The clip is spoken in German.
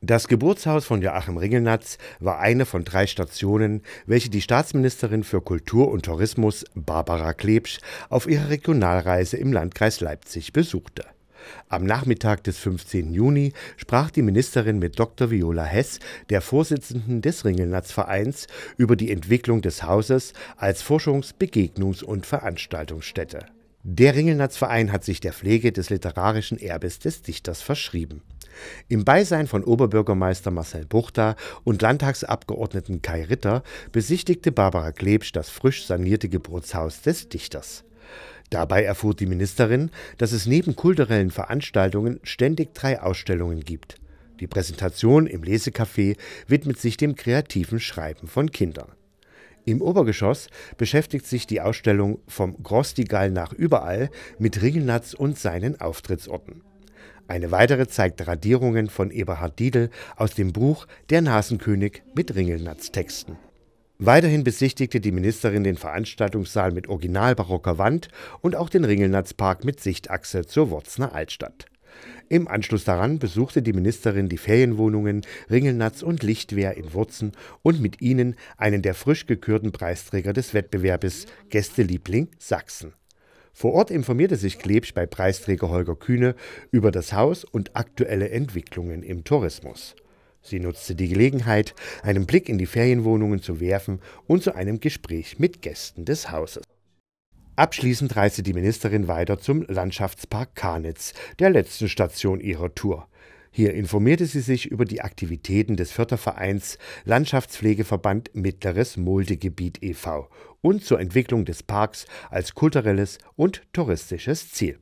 Das Geburtshaus von Joachim Ringelnatz war eine von drei Stationen, welche die Staatsministerin für Kultur und Tourismus Barbara Klebsch auf ihrer Regionalreise im Landkreis Leipzig besuchte. Am Nachmittag des 15. Juni sprach die Ministerin mit Dr. Viola Hess, der Vorsitzenden des Ringelnatz-Vereins, über die Entwicklung des Hauses als Forschungs-, Begegnungs- und Veranstaltungsstätte. Der Ringelnatz-Verein hat sich der Pflege des literarischen Erbes des Dichters verschrieben. Im Beisein von Oberbürgermeister Marcel Buchter und Landtagsabgeordneten Kai Ritter besichtigte Barbara Klebsch das frisch sanierte Geburtshaus des Dichters. Dabei erfuhr die Ministerin, dass es neben kulturellen Veranstaltungen ständig drei Ausstellungen gibt. Die Präsentation im Lesecafé widmet sich dem kreativen Schreiben von Kindern. Im Obergeschoss beschäftigt sich die Ausstellung Vom Grostigal nach überall mit Ringelnatz und seinen Auftrittsorten. Eine weitere zeigt Radierungen von Eberhard Diedel aus dem Buch Der Nasenkönig mit Ringelnatz Texten. Weiterhin besichtigte die Ministerin den Veranstaltungssaal mit originalbarocker Wand und auch den Ringelnatzpark mit Sichtachse zur Wurzner Altstadt. Im Anschluss daran besuchte die Ministerin die Ferienwohnungen Ringelnatz und Lichtwehr in Wurzen und mit ihnen einen der frisch gekürten Preisträger des Wettbewerbes Gästeliebling Sachsen. Vor Ort informierte sich Klebsch bei Preisträger Holger Kühne über das Haus und aktuelle Entwicklungen im Tourismus. Sie nutzte die Gelegenheit, einen Blick in die Ferienwohnungen zu werfen und zu einem Gespräch mit Gästen des Hauses. Abschließend reiste die Ministerin weiter zum Landschaftspark Karnitz, der letzten Station ihrer Tour. Hier informierte sie sich über die Aktivitäten des Fördervereins Landschaftspflegeverband Mittleres Muldegebiet e.V. und zur Entwicklung des Parks als kulturelles und touristisches Ziel.